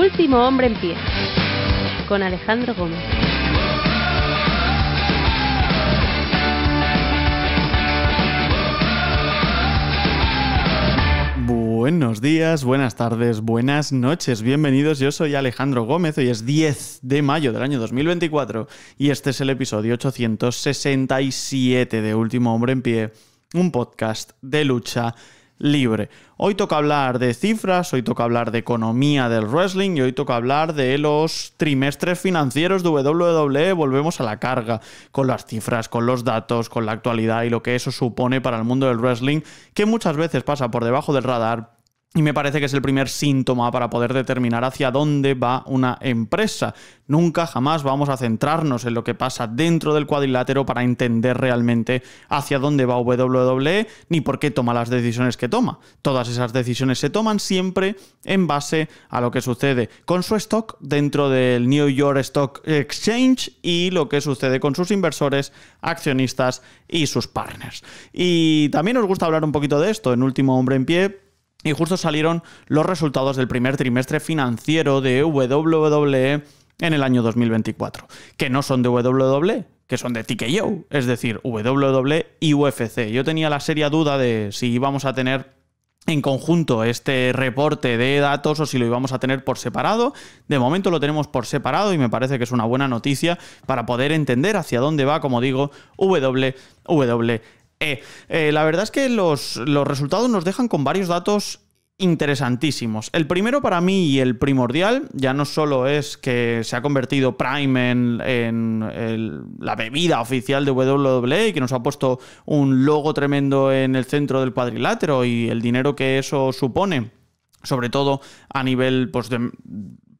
Último hombre en pie, con Alejandro Gómez. Buenos días, buenas tardes, buenas noches, bienvenidos. Yo soy Alejandro Gómez, hoy es 10 de mayo del año 2024 y este es el episodio 867 de Último Hombre en Pie, un podcast de lucha libre. Hoy toca hablar de cifras, hoy toca hablar de economía del wrestling y hoy toca hablar de los trimestres financieros de WWE. Volvemos a la carga con las cifras, con los datos, con la actualidad y lo que eso supone para el mundo del wrestling, que muchas veces pasa por debajo del radar y me parece que es el primer síntoma para poder determinar hacia dónde va una empresa. Nunca jamás vamos a centrarnos en lo que pasa dentro del cuadrilátero para entender realmente hacia dónde va WWE ni por qué toma las decisiones que toma. Todas esas decisiones se toman siempre en base a lo que sucede con su stock dentro del New York Stock Exchange y lo que sucede con sus inversores, accionistas y sus partners. Y también nos gusta hablar un poquito de esto en Último Hombre en Pie y justo salieron los resultados del primer trimestre financiero de WWE en el año 2024, que no son de WWE, que son de TKO, es decir, WWE y UFC. Yo tenía la seria duda de si íbamos a tener en conjunto este reporte de datos o si lo íbamos a tener por separado. De momento lo tenemos por separado y me parece que es una buena noticia para poder entender hacia dónde va, como digo, WWE eh, eh, la verdad es que los, resultados nos dejan con varios datos interesantísimos. El primero para mí y el primordial ya no solo es que se ha convertido Prime en, la bebida oficial de WWE y que nos ha puesto un logo tremendo en el centro del cuadrilátero y el dinero que eso supone, sobre todo a nivel pues,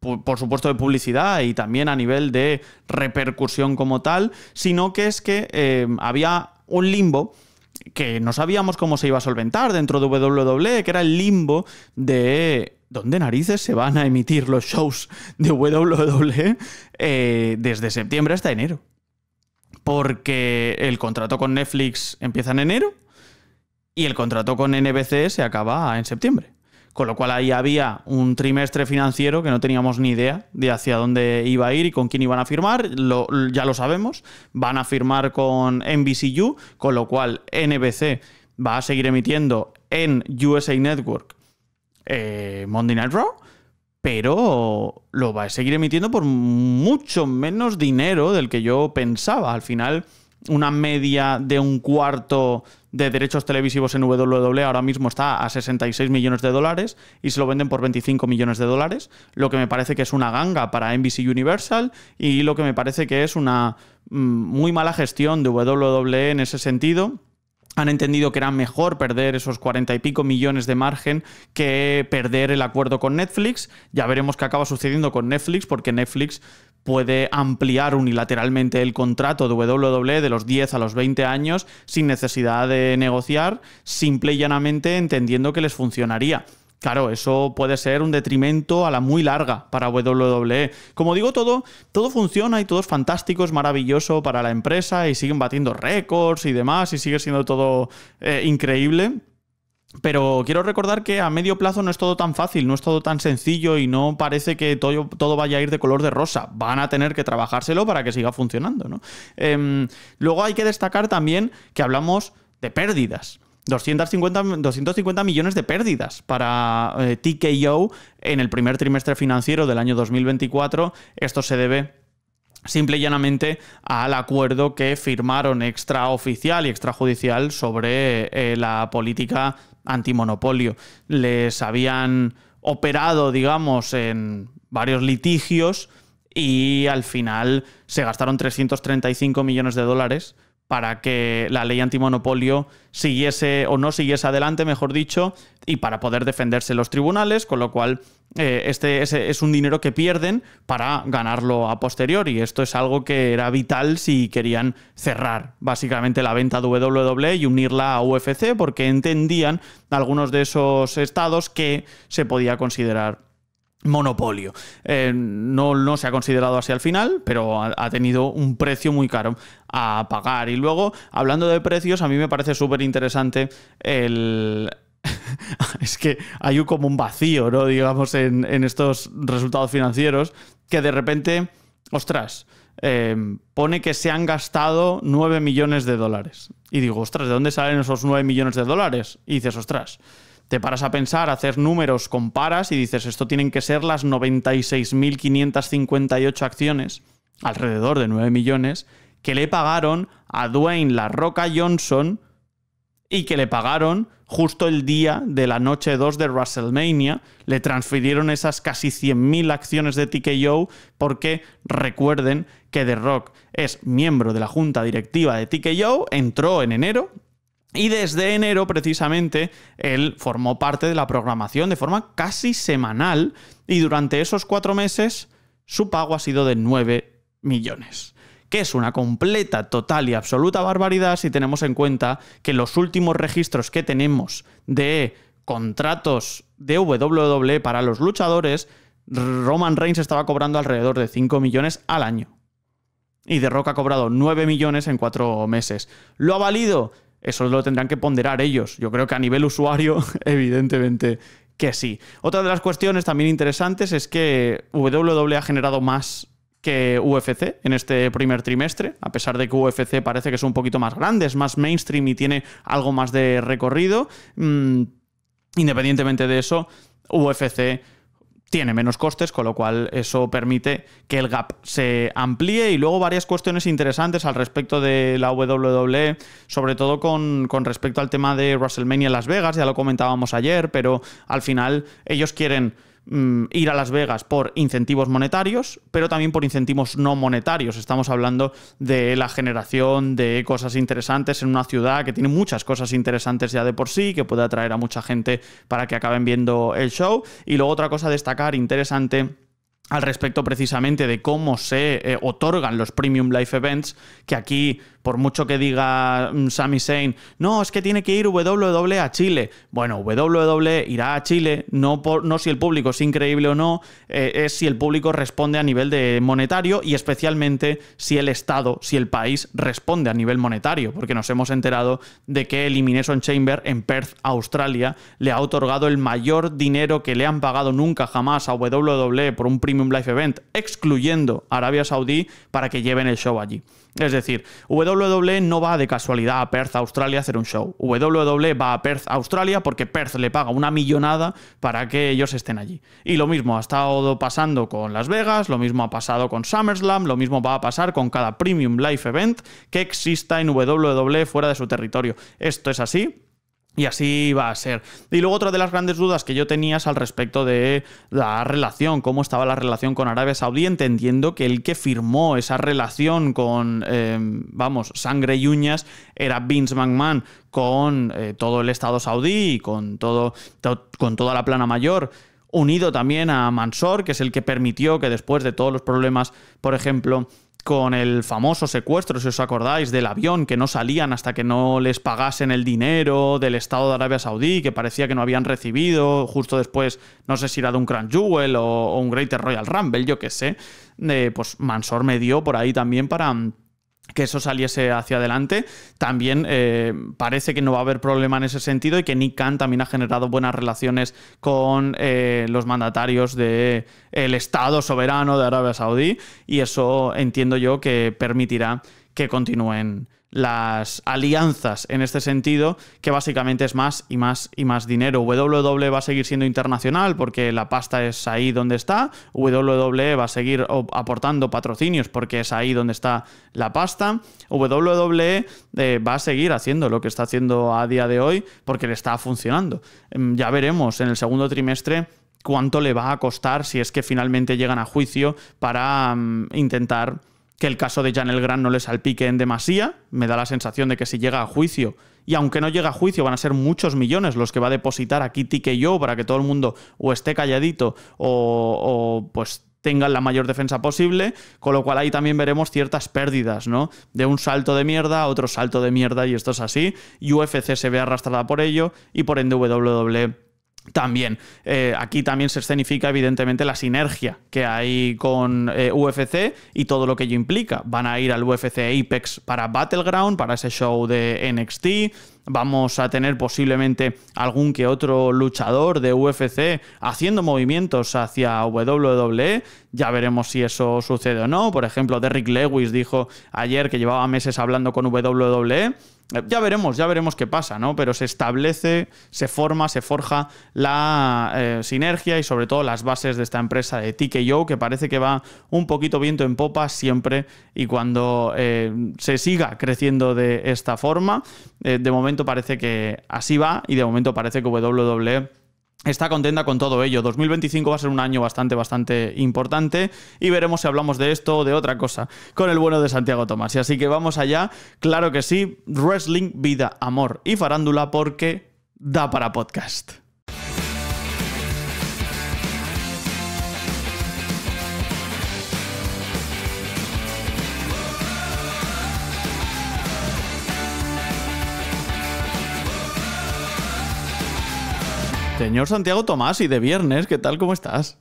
por supuesto de publicidad y también a nivel de repercusión como tal, sino que es que eh, había un limbo que no sabíamos cómo se iba a solventar dentro de WWE, que era el limbo de dónde narices se van a emitir los shows de WWE eh, desde septiembre hasta enero. Porque el contrato con Netflix empieza en enero y el contrato con NBC se acaba en septiembre. Con lo cual ahí había un trimestre financiero que no teníamos ni idea de hacia dónde iba a ir y con quién iban a firmar. ya lo sabemos, van a firmar con NBCU, con lo cual NBC va a seguir emitiendo en USA Network eh, Monday Night Raw pero lo va a seguir emitiendo por mucho menos dinero del que yo pensaba. Al final, una media de un cuarto de derechos televisivos en WWE ahora mismo está a 66 millones de dólares y se lo venden por 25 millones de dólares, lo que me parece que es una ganga para NBC Universal y lo que me parece que es una mm, muy mala gestión de WWE en ese sentido han entendido que era mejor perder esos 40 y pico millones de margen que perder el acuerdo con Netflix. Ya veremos qué acaba sucediendo con Netflix, porque Netflix puede ampliar unilateralmente el contrato de WWE de los 10 a los 20 años sin necesidad de negociar, simple y llanamente entendiendo que les funcionaría. Claro, eso puede ser un detrimento a la muy larga para WWE. Como digo, todo, todo funciona y todo es fantástico, es maravilloso para la empresa y siguen batiendo récords y demás y sigue siendo todo eh, increíble. Pero quiero recordar que a medio plazo no es todo tan fácil, no es todo tan sencillo y no parece que todo, vaya a ir de color de rosa. Van a tener que trabajárselo para que siga funcionando. ¿no? Em, luego hay que destacar también que hablamos de pérdidas. 250, 250 millones de pérdidas para eh, TKO en el primer trimestre financiero del año 2024. Esto se debe simple y llanamente al acuerdo que firmaron extraoficial y extrajudicial sobre eh, la política antimonopolio. Les habían operado, digamos, en varios litigios y al final se gastaron 335 millones de dólares para que la ley antimonopolio siguiese o no siguiese adelante, mejor dicho, y para poder defenderse los tribunales, con lo cual eh, este es, es, un dinero que pierden para ganarlo a posteriori. Esto es algo que era vital si querían cerrar básicamente la venta de WWE y unirla a UFC, porque entendían algunos de esos estados que se podía considerar monopolio. Eh, no, no, se ha considerado así al final, pero ha, tenido un precio muy caro a pagar. Y luego, hablando de precios, a mí me parece súper interesante el... es que hay como un vacío, ¿no? Digamos, en, estos resultados financieros, que de repente, ostras, eh, pone que se han gastado 9 millones de dólares. Y digo, ostras, ¿de dónde salen esos 9 millones de dólares? Y dices, ostras, te paras a pensar, hacer números, comparas y dices, esto tienen que ser las 96.558 acciones, alrededor de 9 millones, que le pagaron a Dwayne La Roca Johnson y que le pagaron justo el día de la noche 2 de WrestleMania. Le transfirieron esas casi 100.000 acciones de TKO porque recuerden que The Rock es miembro de la junta directiva de TKO, entró en enero, y desde enero, precisamente, él formó parte de la programación de forma casi semanal y durante esos cuatro meses su pago ha sido de 9 millones que es una completa, total y absoluta barbaridad si tenemos en cuenta que los últimos registros que tenemos de contratos de WWE para los luchadores, Roman Reigns estaba cobrando alrededor de 5 millones al año. Y The Rock ha cobrado 9 millones en cuatro meses. ¿Lo ha valido? Eso lo tendrán que ponderar ellos. Yo creo que a nivel usuario, evidentemente que sí. Otra de las cuestiones también interesantes es que WWE ha generado más que UFC en este primer trimestre, a pesar de que UFC parece que es un poquito más grande, es más mainstream y tiene algo más de recorrido. Mm, independientemente de eso, UFC tiene menos costes, con lo cual eso permite que el gap se amplíe y luego varias cuestiones interesantes al respecto de la WWE, sobre todo con, con respecto al tema de WrestleMania Las Vegas, ya lo comentábamos ayer, pero al final ellos quieren Mm, ir a Las Vegas por incentivos monetarios, pero también por incentivos no monetarios. Estamos hablando de la generación de cosas interesantes en una ciudad que tiene muchas cosas interesantes ya de por sí, que puede atraer a mucha gente para que acaben viendo el show. Y luego otra cosa a destacar interesante al respecto precisamente de cómo se eh, otorgan los Premium Life Events, que aquí por mucho que diga mm, Sami Zayn, no, es que tiene que ir WWE a Chile. Bueno, WWE irá a Chile, no, por, no si el público es increíble o no, eh, es si el público responde a nivel de monetario y especialmente si el Estado, si el país responde a nivel monetario, porque nos hemos enterado de que Elimination Chamber en Perth, Australia, le ha otorgado el mayor dinero que le han pagado nunca jamás a WWE por un Premium Life Event, excluyendo Arabia Saudí, para que lleven el show allí. Es decir, WWE no va de casualidad a Perth, Australia, a hacer un show. WWE va a Perth, Australia, porque Perth le paga una millonada para que ellos estén allí. Y lo mismo ha estado pasando con Las Vegas, lo mismo ha pasado con SummerSlam, lo mismo va a pasar con cada Premium Life Event que exista en WWE fuera de su territorio. Esto es así y así va a ser. Y luego otra de las grandes dudas que yo tenía es al respecto de la relación, cómo estaba la relación con Arabia Saudí, entendiendo que el que firmó esa relación con, em, vamos, sangre y uñas era Vince McMahon con eh, todo el Estado saudí y con, todo, con toda la plana mayor unido también a Mansor, que es el que permitió que después de todos los problemas, por ejemplo, con el famoso secuestro, si os acordáis, del avión, que no salían hasta que no les pagasen el dinero del Estado de Arabia Saudí, que parecía que no habían recibido, justo después, no sé si era de un Grand Jewel o, un Greater Royal Rumble, yo qué sé, eh, pues Mansor me dio por ahí también para que eso saliese hacia adelante. También eh, parece que no va a haber problema en ese sentido y que Nick también ha generado buenas relaciones con eh, los mandatarios del Estado soberano de Arabia Saudí y eso entiendo yo que permitirá que continúen las alianzas en este sentido, que básicamente es más y más y más dinero. WWE va a seguir siendo internacional porque la pasta es ahí donde está, WWE va a seguir aportando patrocinios porque es ahí donde está la pasta, WWE eh, va a seguir haciendo lo que está haciendo a día de hoy porque le está funcionando. Em, ya veremos en el segundo trimestre cuánto le va a costar si es que finalmente llegan a juicio para mm, intentar que el caso de Janel Gran no le salpique en demasía. Me da la sensación de que si llega a juicio, y aunque no llega a juicio, van a ser muchos millones los que va a depositar aquí Tique para que todo el mundo o esté calladito o, pues tengan la mayor defensa posible, con lo cual ahí también veremos ciertas pérdidas, ¿no? De un salto de mierda a otro salto de mierda y esto es así. UFC se ve arrastrada por ello y por ende WWE también, eh, aquí también se escenifica evidentemente la sinergia que hay con eh, UFC y todo lo que ello implica. Van a ir al UFC Apex para Battleground, para ese show de NXT, vamos a tener posiblemente algún que otro luchador de UFC haciendo movimientos hacia WWE. Ya veremos si eso sucede o no. Por ejemplo, Derrick Lewis dijo ayer que llevaba meses hablando con WWE eh, ya veremos, ya veremos qué pasa, ¿no? Pero se establece, se forma, se forja la eh, sinergia y sobre todo las bases de esta empresa de TKO, que parece que va un poquito viento en popa siempre y cuando eh, se siga creciendo de esta forma, de momento parece que así va y de momento parece que WWE está contenta con todo ello. 2025 va a ser un año bastante, bastante importante y veremos si hablamos de esto o de otra cosa con el bueno de Santiago Tomás. Y así que vamos allá, claro que sí, wrestling, vida, amor y farándula porque da para podcast. Señor Santiago Tomás y de viernes, ¿qué tal? ¿Cómo estás?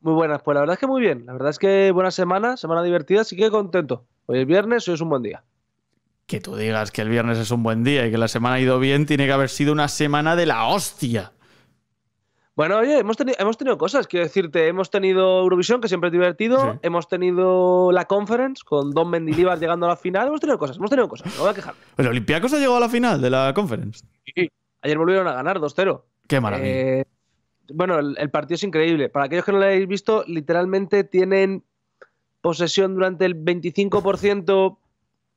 Muy buenas, pues la verdad es que muy bien. La verdad es que buena semana, semana divertida, así que contento. Hoy es viernes, hoy es un buen día. Que tú digas que el viernes es un buen día y que la semana ha ido bien, tiene que haber sido una semana de la hostia. Bueno, oye, hemos, hemos tenido cosas, quiero decirte, hemos tenido Eurovisión, que siempre es divertido, hemos tenido la conference con Don Mendilibar llegando a la final, hemos tenido cosas, hemos tenido cosas, no voy a quejar. Pero Olympiacos ha llegado a la final de la conference. Sí, ayer volvieron a ganar 2-0. Qué maravilla. Eh, bueno, el, partido es increíble. Para aquellos que no lo hayáis visto, literalmente tienen posesión durante el 25%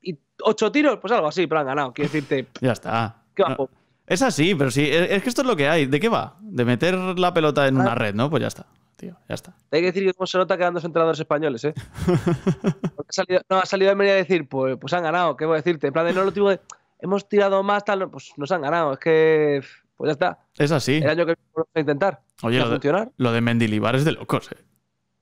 y 8 tiros, pues algo así, pero han ganado. Quiero decirte. ya está. Qué bajo. es así, pero sí, es, que esto es lo que hay. ¿De qué va? De meter la pelota en una ah. red, ¿no? Pues ya está. Tío, ya está. Hay que decir que cómo se nota quedando los entrenadores españoles, ¿eh? ha salido, no, ha salido de media a decir, pues, pues han ganado, ¿qué voy a decirte? En plan de no lo de. hemos tirado más, tal, pues nos han ganado. Es que pues ya está. Es así. El año que viene a intentar. Oye, lo de, lo de, Mendilibar es de locos, ¿eh?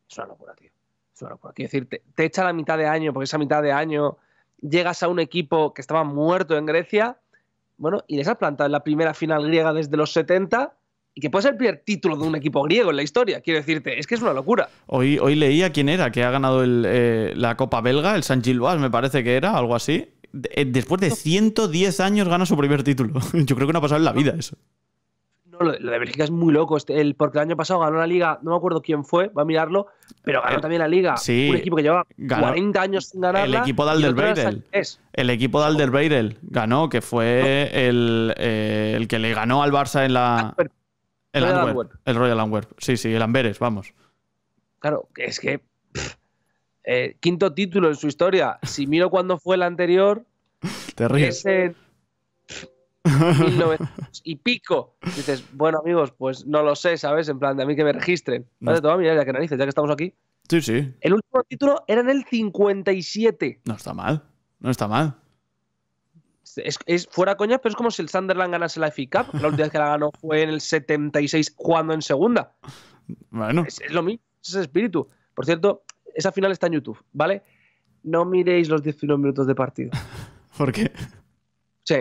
Es una locura, tío. Es una locura. Quiero decir, te, echa la mitad de año, porque esa mitad de año llegas a un equipo que estaba muerto en Grecia, bueno, y les has plantado en la primera final griega desde los 70 y que puede ser el primer título de un equipo griego en la historia. Quiero decirte, es que es una locura. Hoy, hoy leía quién era, que ha ganado eh, la Copa Belga, el San Gilbois, me parece que era, algo así. Eh, después de 110 años gana su primer título. Yo creo que no ha pasado en la vida eso. No, lo de Bélgica es muy loco. Este, el, porque el año pasado ganó la liga, no me acuerdo quién fue, va a mirarlo, pero ganó eh, también la liga. un equipo que llevaba 40 años sin ganar. El equipo de es El equipo de ganó, que fue el, eh, el, que le ganó al Barça en la. El Royal Antwerp. El Royal Sí, sí, el Amberes, vamos. Claro, es que eh, quinto título en su historia. Si miro cuándo fue el anterior. Te Es en y pico. Dices, bueno, amigos, pues no lo sé, ¿sabes? En plan, de a mí que me registren. Vale, mira, ya que narices, ya que estamos aquí. Sí, sí. El último título era en el 57. No está mal. No está mal. Es, fuera coña, pero es como si el Sunderland ganase la FA Cup. La última vez que la ganó fue en el 76, jugando en segunda. Bueno. Es, lo mismo, es ese espíritu. Por cierto, esa final está en YouTube, ¿vale? No miréis los 19 minutos de partido. ¿Por qué? Sí.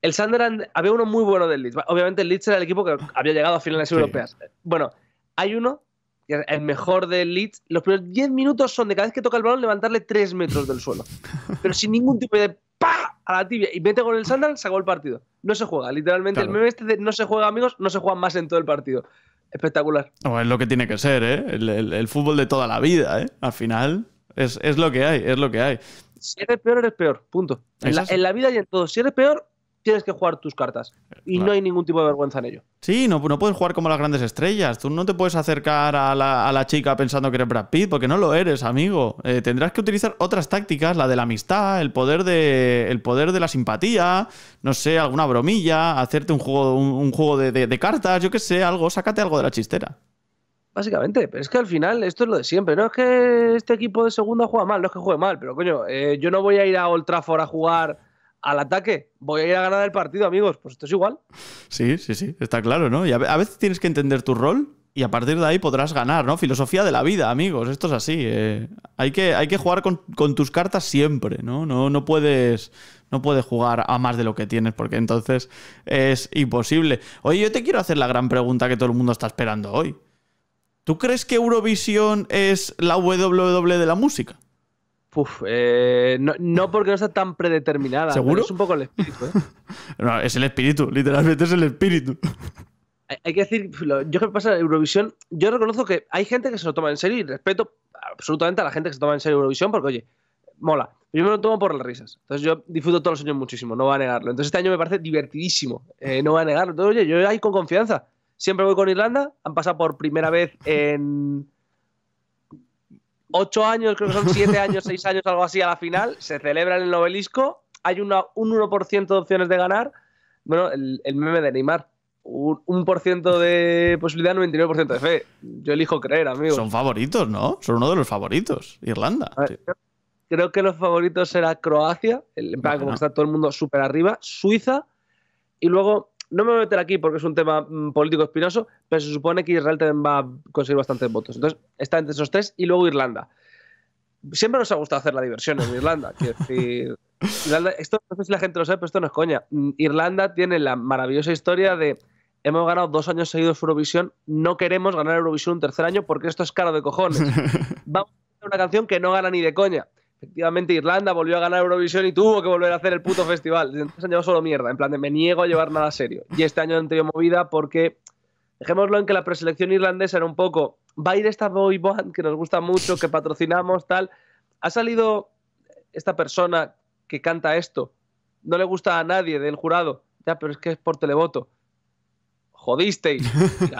El Sunderland, había uno muy bueno del Leeds. Obviamente el Leeds era el equipo que había llegado a finales europeas. Bueno, hay uno, el mejor del Leeds. Los primeros 10 minutos son de cada vez que toca el balón levantarle 3 metros del suelo. Pero sin ningún tipo de ¡pa! a la tibia. Y mete con el Sunderland, sacó el partido. No se juega, literalmente. El meme este de no se juega, amigos, no se juega más en todo el partido espectacular. es lo que tiene que ser, ¿eh? El, fútbol de toda la vida, ¿eh? Al final es, lo que hay, es lo que hay. Si eres peor, eres peor, punto. En la, en la, vida y en todo. Si eres peor, tienes que jugar tus cartas. Y no hay ningún tipo de vergüenza en ello. Sí, no, no puedes jugar como las grandes estrellas. Tú no te puedes acercar a la, chica pensando que eres Brad Pitt, porque no lo eres, amigo. Eh, tendrás que utilizar otras tácticas, la de la amistad, el poder de, poder de la simpatía, no sé, alguna bromilla, hacerte un juego, un, juego de, cartas, yo qué sé, algo, sácate algo de la chistera básicamente. Pero es que al final esto es lo de siempre. No es que este equipo de segunda juega mal, no es que juegue mal, pero coño, eh, yo no voy a ir a Old Trafford a jugar al ataque, voy a ir a ganar el partido, amigos, pues esto es igual. Sí, sí, sí, está claro, ¿no? Y a veces tienes que entender tu rol y a partir de ahí podrás ganar, ¿no? Filosofía de la vida, amigos, esto es así. Eh. Hay, que, hay, que, jugar con, tus cartas siempre, ¿no? No, no puedes... No puedes jugar a más de lo que tienes porque entonces es imposible. Oye, yo te quiero hacer la gran pregunta que todo el mundo está esperando hoy. ¿Tú crees que Eurovisión es la WW de la música? Uf, eh, no, porque no está tan predeterminada. ¿Seguro? es un poco el espíritu, ¿eh? es el espíritu, literalmente es el espíritu. hay, que decir, yo que pasa Eurovisión, yo reconozco que hay gente que se lo toma en serio y respeto absolutamente a la gente que se toma en serio Eurovisión porque, oye, mola. Yo me lo tomo por las risas. Entonces yo disfruto todos los años muchísimo, no voy a negarlo. Entonces este año me parece divertidísimo, eh, no voy a negarlo. Entonces, oye, yo ahí con confianza. Siempre voy con Irlanda, han pasado por primera vez en ocho años, creo que son siete años, seis años, algo así, a la final, se celebra en el obelisco hay un 1% de opciones de ganar, bueno, el, meme de Neymar, un por ciento de posibilidad, 99% de fe. Yo elijo creer, amigo. Son favoritos, ¿no? Son uno de los favoritos. Irlanda. Creo que los favoritos será Croacia, el, en plan, como está todo el mundo súper arriba, Suiza y luego no me voy a meter aquí porque es un tema mm, político espinoso, pero se supone que Israel también va a conseguir bastantes votos. Entonces, está entre esos tres y luego Irlanda. Siempre nos ha gustado hacer la diversión en Irlanda. esto no sé si la gente lo sabe, pero esto no es coña. Mm, Irlanda tiene la maravillosa historia de hemos ganado dos años seguidos Eurovisión, no queremos ganar Eurovisión un tercer año porque esto es caro de cojones. Vamos a hacer una canción que no gana ni de coña. Efectivamente, Irlanda volvió a ganar Eurovisión y tuvo que volver a hacer el puto festival. entonces han llevado solo mierda, en plan de me niego a llevar nada serio. Y este año han tenido movida porque, dejémoslo en que la preselección irlandesa era un poco, va a ir esta boy band que nos gusta mucho, que patrocinamos, tal. Ha salido esta persona que canta esto, no le gusta a nadie del jurado, ya, pero es que es por televoto. Jodisteis.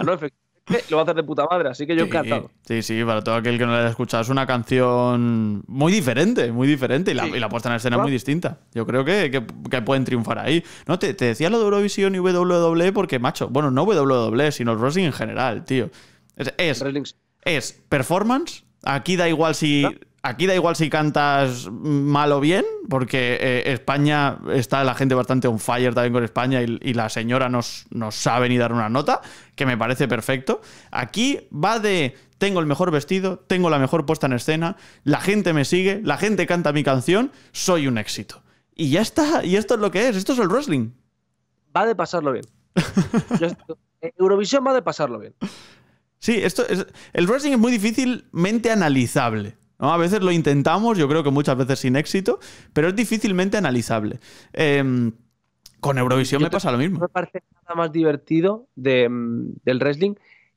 no efectivamente. lo va a hacer de puta madre, así que yo encantado. Sí, sí, para todo aquel que no lo haya escuchado, es una canción muy diferente, muy diferente, y la, y la puesta en escena muy distinta. Yo creo que, pueden triunfar ahí. No, te, te decía lo de Eurovisión y WWE porque, macho, bueno, no WWE, sino el en general, tío. Es, es, es performance. Aquí da igual si, Aquí da igual si cantas mal o bien, porque eh, España está la gente bastante on fire también con España y, la señora nos, sabe ni dar una nota, que me parece perfecto. Aquí va de tengo el mejor vestido, tengo la mejor puesta en escena, la gente me sigue, la gente canta mi canción, soy un éxito. Y ya está, y esto es lo que es, esto es el wrestling. Va de pasarlo bien. Eh, Eurovisión va de pasarlo bien. Sí, esto es, el wrestling es muy difícilmente analizable. ¿no? A veces lo intentamos, yo creo que muchas veces sin éxito, pero es difícilmente analizable. Em, con Eurovisión me pasa lo mismo. No me parece nada más divertido mm, del wrestling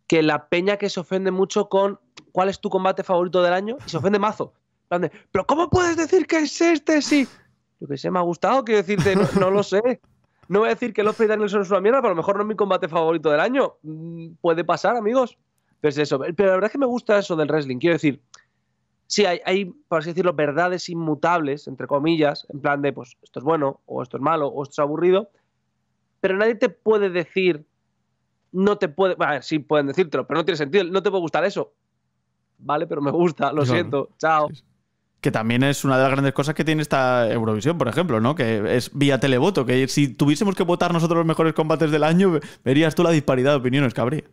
que la peña que se ofende mucho con cuál es tu combate favorito del año y se ofende mazo. Pero ¿cómo puedes decir que es este? Sí. Yo que sé, me ha gustado, quiero decirte, no, lo sé. No voy a decir que los Danielson son una mierda, pero a lo mejor no es mi combate favorito del año. Mm, puede pasar, amigos. Pero pues eso. Pero la verdad es que me gusta eso del wrestling. Quiero decir, sí, hay, por así decirlo, verdades inmutables, entre comillas, en plan de, pues, esto es bueno, o esto es malo, o esto es aburrido, pero nadie te puede decir, no te puede, a sí pueden decírtelo, pero no tiene sentido, no te puede gustar eso. Vale, pero me gusta, lo siento, chao. Que también es una de las grandes cosas que tiene esta Eurovisión, por ejemplo, ¿no? Que es vía televoto, que si tuviésemos que votar nosotros los mejores combates del año, verías tú la disparidad de opiniones que habría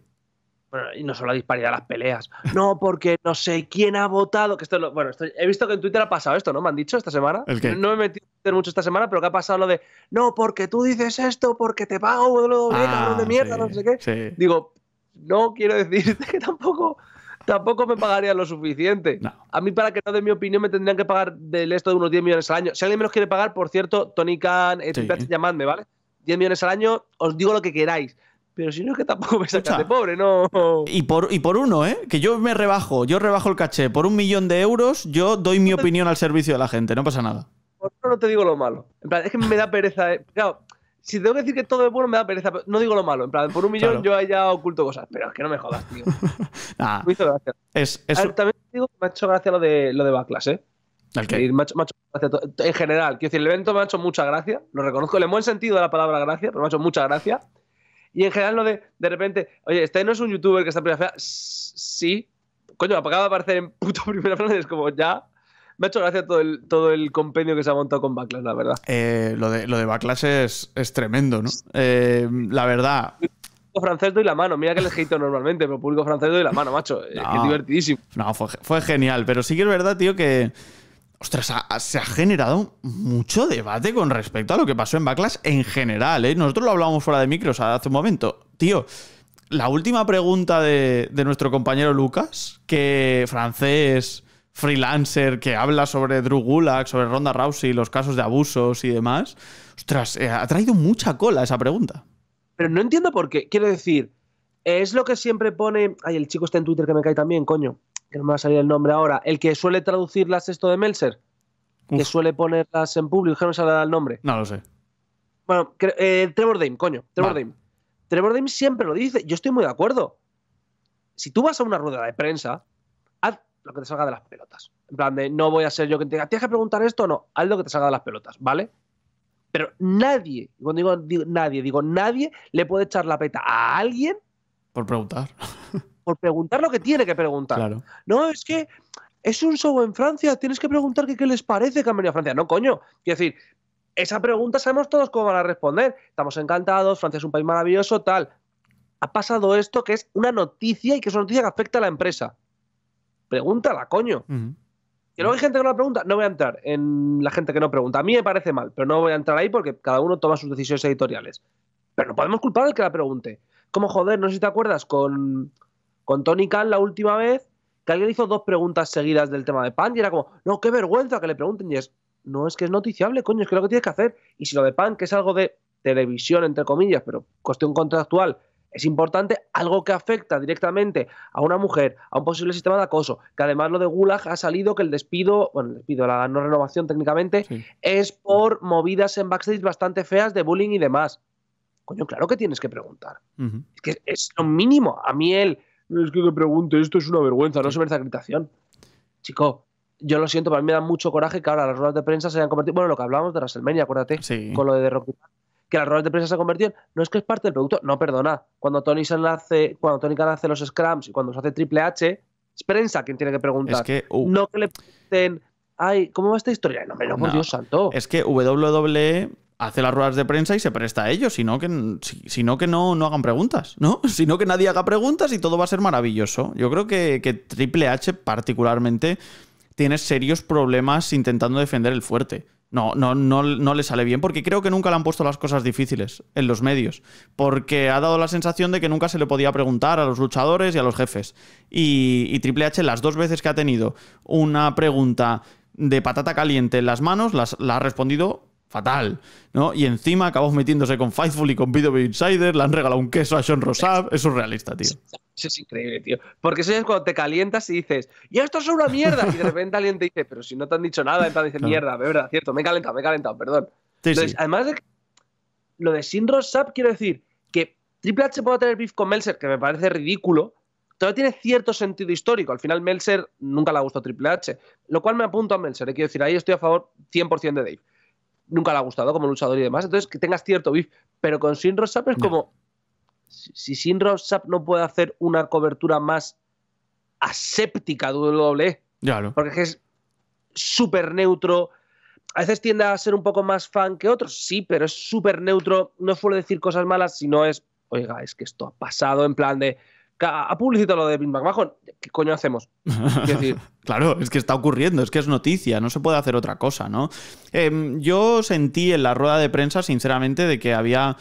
y no solo la disparidad de las peleas. No, porque no sé quién ha votado. Que esto bueno, he visto que en Twitter ha pasado esto, ¿no? Me han dicho esta semana. No, me he metido mucho esta semana, pero que ha pasado lo de no, porque tú dices esto, porque te pago, ah, de mierda, no sé qué. Digo, no quiero decirte que tampoco. Tampoco me pagaría lo suficiente. A mí, para que no de mi opinión, me tendrían que pagar del esto de unos 10 millones al año. Si alguien me quiere pagar, por cierto, Tony Khan, eh, llamadme, ¿vale? 10 millones al año, os digo lo que queráis pero si no es que tampoco me sacas de pobre, no. Y por, y por uno, ¿eh? Que yo me rebajo, yo rebajo el caché. Por un millón de euros, yo doy mi opinión al servicio de la gente, no pasa nada. Por uno no te digo lo malo. En plan, es que me da pereza. Eh. Claro, si tengo que decir que todo es bueno, me da pereza. no digo lo malo. En plan, por un millón yo haya oculto cosas. Pero es que no me jodas, tío. nah. Me gracia. Es, digo que me ha hecho gracia lo de, lo de Backlash, ¿eh? ¿El en general, quiero decir, el evento me ha hecho mucha gracia, lo reconozco Le el buen sentido de la palabra gracia, pero me ha hecho mucha gracia. Y en general, lo de, de repente, oye, este no es un youtuber que está en primera Sí, coño, acaba de aparecer en puto primera fea, es como ya. Me ha hecho gracia todo el, todo el compendio que se ha montado con Backlash, la verdad. Eh, lo, de, lo de Backlash es, es tremendo, ¿no? Eh, la verdad. Público francés doy la mano, mira que les normalmente, pero público francés doy la mano, macho. Eh, divertidísimo. No, fue, fue, genial, pero sí que es verdad, tío, que. Ostras, se ha generado mucho debate con respecto a lo que pasó en Backlash en general, ¿eh? Nosotros lo hablábamos fuera de micros hace un momento. Tío, la última pregunta de, nuestro compañero Lucas, que francés, freelancer, que habla sobre Drew Gulak, sobre Ronda Rousey, los casos de abusos y demás. Ostras, eh, ha traído mucha cola esa pregunta. Pero no entiendo por qué. Quiero decir, es lo que siempre pone. Ay, el chico está en Twitter que me cae también, coño que no me va a salir el nombre ahora, el que suele traducir las esto de Melser que suele ponerlas en público, que no me sale el nombre. No lo sé. Bueno, eh, Trevor Dame, coño, Trevor Dame. Trevor Dame siempre lo dice, yo estoy muy de acuerdo. Si tú vas a una rueda de prensa, haz lo que te salga de las pelotas. En plan de, no voy a ser yo quien te diga, tienes que preguntar esto o no, haz lo que te salga de las pelotas, ¿vale? Pero nadie, cuando digo, nadie, digo nadie, le puede echar la peta a alguien. Por preguntar. por preguntar lo que tiene que preguntar. No, es que es un show en Francia, tienes que preguntar qué les parece que han venido a Francia. No, coño. Quiero decir, esa pregunta sabemos todos cómo van a responder. Estamos encantados, Francia es un país maravilloso, tal. Ha pasado esto que es una noticia y que es una noticia que afecta a la empresa. Pregúntala, coño. Y luego hay gente que no la pregunta. No voy a entrar en la gente que no pregunta. A mí me parece mal, pero no voy a entrar ahí porque cada uno toma sus decisiones editoriales. Pero no podemos culpar al que la pregunte. Como joder, no sé si te acuerdas con con Tony Khan la última vez, que alguien hizo dos preguntas seguidas del tema de Pan y era como, no, qué vergüenza que le pregunten. Y es, no, es que es noticiable, coño, es que es lo que tienes que hacer. Y si lo de Pan, que es algo de televisión, entre comillas, pero cuestión contractual, es importante, algo que afecta directamente a una mujer, a un posible sistema de acoso, que además lo de Gulag ha salido que el despido, bueno, el despido, la no renovación técnicamente, es por movidas en backstage bastante feas de bullying y demás. Coño, claro que tienes que preguntar. Es que es lo mínimo. A mí él es que, te pregunte, esto es una vergüenza, no se merece acreditación. Chico, yo lo siento, para mí me da mucho coraje que ahora las ruedas de prensa se hayan convertido. Bueno, lo que hablábamos de WrestleMania, acuérdate, con lo de Rocky que las ruedas de prensa se convirtieron. no es que es parte del producto, no, perdona, cuando Tony Khan hace, cuando Tony hace los scrams y cuando se hace Triple H, es prensa quien tiene que preguntar. Uh. No que le pregunten, ay, ¿cómo va esta historia? No, me lo por Dios santo. Es que WWE hace las ruedas de prensa y se presta a ello, sino que, sino que no, no hagan preguntas, ¿no? Sino que nadie haga preguntas y todo va a ser maravilloso. Yo creo que, Triple H particularmente tiene serios problemas intentando defender el fuerte. No, no, no, no le sale bien porque creo que nunca le han puesto las cosas difíciles en los medios. Porque ha dado la sensación de que nunca se le podía preguntar a los luchadores y a los jefes. Y, Triple H las dos veces que ha tenido una pregunta de patata caliente en las manos, las, la ha respondido fatal, ¿no? Y encima acabamos metiéndose con Fightful y con Video Insider, le han regalado un queso a Sean Rosab, es surrealista, tío. Eso es increíble, tío. Porque eso es cuando te calientas y dices, ¡ya esto es una mierda! Y de repente alguien te dice, pero si no te han dicho nada, entonces dices, mierda, de verdad, cierto, me he calentado, me he calentado, perdón. entonces, además de que lo de Sin Rosab, quiero decir que Triple H puede tener beef con Melzer, que me parece ridículo, todavía tiene cierto sentido histórico. Al final, Melzer nunca le ha gustado Triple H, lo cual me apunto a Melzer. Eh. Quiero decir, ahí estoy a favor 100% de Dave nunca le ha gustado como luchador y demás. Entonces, que tengas cierto beef, pero con Sin Rossap es como. Si Sin Rossap no puede hacer una cobertura más aséptica de WWE, claro. porque es súper neutro. A veces tiende a ser un poco más fan que otros, sí, pero es súper neutro. No suele decir cosas malas, sino es, oiga, es que esto ha pasado en plan de ha publicitado lo de Big ¿qué coño hacemos? claro, es que está ocurriendo, es que es noticia, no se puede hacer otra cosa, ¿no? Em, yo sentí en la rueda de prensa, sinceramente, de que había